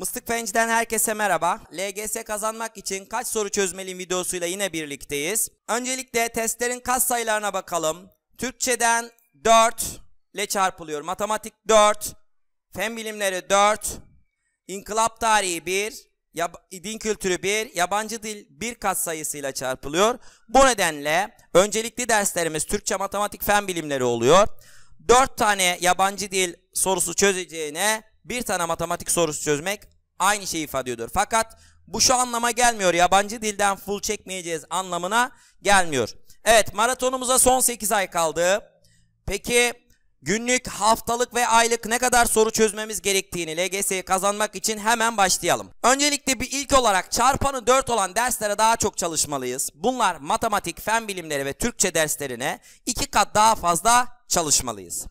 Mıstık Fenç'den herkese merhaba. LGS kazanmak için kaç soru çözmeliyim videosuyla yine birlikteyiz. Öncelikle testlerin kas sayılarına bakalım. Türkçeden 4 ile çarpılıyor. Matematik 4, fen bilimleri 4, inkılap tarihi 1, yab din kültürü 1, yabancı dil 1 kat sayısıyla çarpılıyor. Bu nedenle öncelikli derslerimiz Türkçe, matematik, fen bilimleri oluyor. 4 tane yabancı dil sorusu çözeceğine bir tane matematik sorusu çözmek aynı şeyi ifade ediyordur. Fakat bu şu anlama gelmiyor. Yabancı dilden full çekmeyeceğiz anlamına gelmiyor. Evet maratonumuza son 8 ay kaldı. Peki günlük, haftalık ve aylık ne kadar soru çözmemiz gerektiğini LGS'yi kazanmak için hemen başlayalım. Öncelikle bir ilk olarak çarpanı 4 olan derslere daha çok çalışmalıyız. Bunlar matematik, fen bilimleri ve Türkçe derslerine 2 kat daha fazla çalışmalıyız.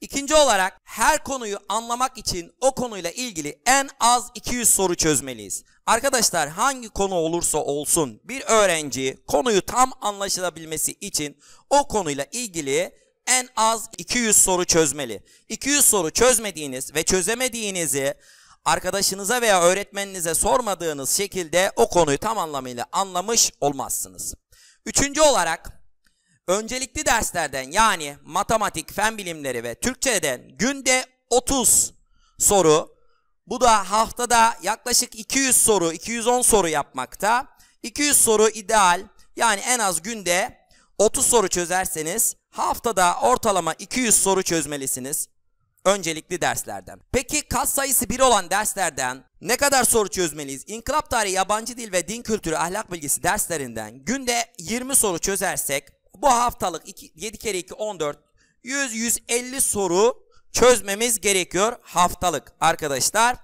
İkinci olarak her konuyu anlamak için o konuyla ilgili en az 200 soru çözmeliyiz. Arkadaşlar hangi konu olursa olsun bir öğrenci konuyu tam anlaşılabilmesi için o konuyla ilgili en az 200 soru çözmeli. 200 soru çözmediğiniz ve çözemediğinizi arkadaşınıza veya öğretmeninize sormadığınız şekilde o konuyu tam anlamıyla anlamış olmazsınız. Üçüncü olarak Öncelikli derslerden yani matematik, fen bilimleri ve Türkçeden günde 30 soru. Bu da haftada yaklaşık 200 soru, 210 soru yapmakta. 200 soru ideal. Yani en az günde 30 soru çözerseniz haftada ortalama 200 soru çözmelisiniz. Öncelikli derslerden. Peki kat sayısı 1 olan derslerden ne kadar soru çözmeliyiz? İnkılap tarihi, yabancı dil ve din kültürü, ahlak bilgisi derslerinden günde 20 soru çözersek bu haftalık 2, 7 kere 2 14 100-150 soru çözmemiz gerekiyor haftalık arkadaşlar.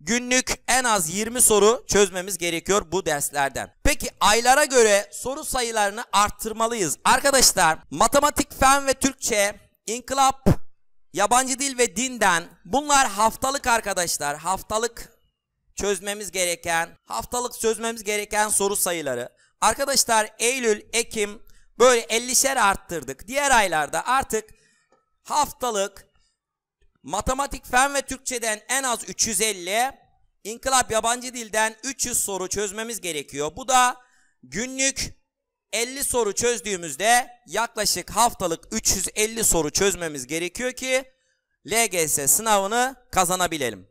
Günlük en az 20 soru çözmemiz gerekiyor bu derslerden. Peki aylara göre soru sayılarını arttırmalıyız. Arkadaşlar matematik, fen ve Türkçe, inkılap, yabancı dil ve dinden bunlar haftalık arkadaşlar. Haftalık çözmemiz gereken, haftalık çözmemiz gereken soru sayıları. Arkadaşlar Eylül, Ekim, Böyle 50'şer arttırdık. Diğer aylarda artık haftalık matematik, fen ve Türkçeden en az 350, inkılap yabancı dilden 300 soru çözmemiz gerekiyor. Bu da günlük 50 soru çözdüğümüzde yaklaşık haftalık 350 soru çözmemiz gerekiyor ki LGS sınavını kazanabilelim.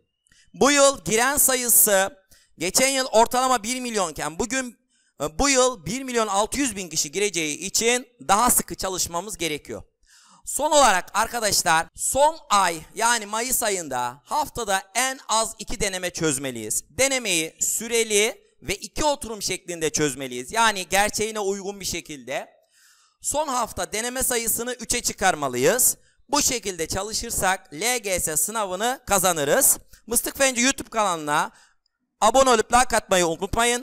Bu yıl giren sayısı geçen yıl ortalama 1 milyonken bugün ee, bu yıl 1 milyon 600 bin kişi gireceği için daha sıkı çalışmamız gerekiyor. Son olarak arkadaşlar son ay yani Mayıs ayında haftada en az 2 deneme çözmeliyiz. Denemeyi süreli ve 2 oturum şeklinde çözmeliyiz. Yani gerçeğine uygun bir şekilde. Son hafta deneme sayısını 3'e çıkarmalıyız. Bu şekilde çalışırsak LGS sınavını kazanırız. Mıstık Fenci YouTube kanalına abone olup like atmayı unutmayın.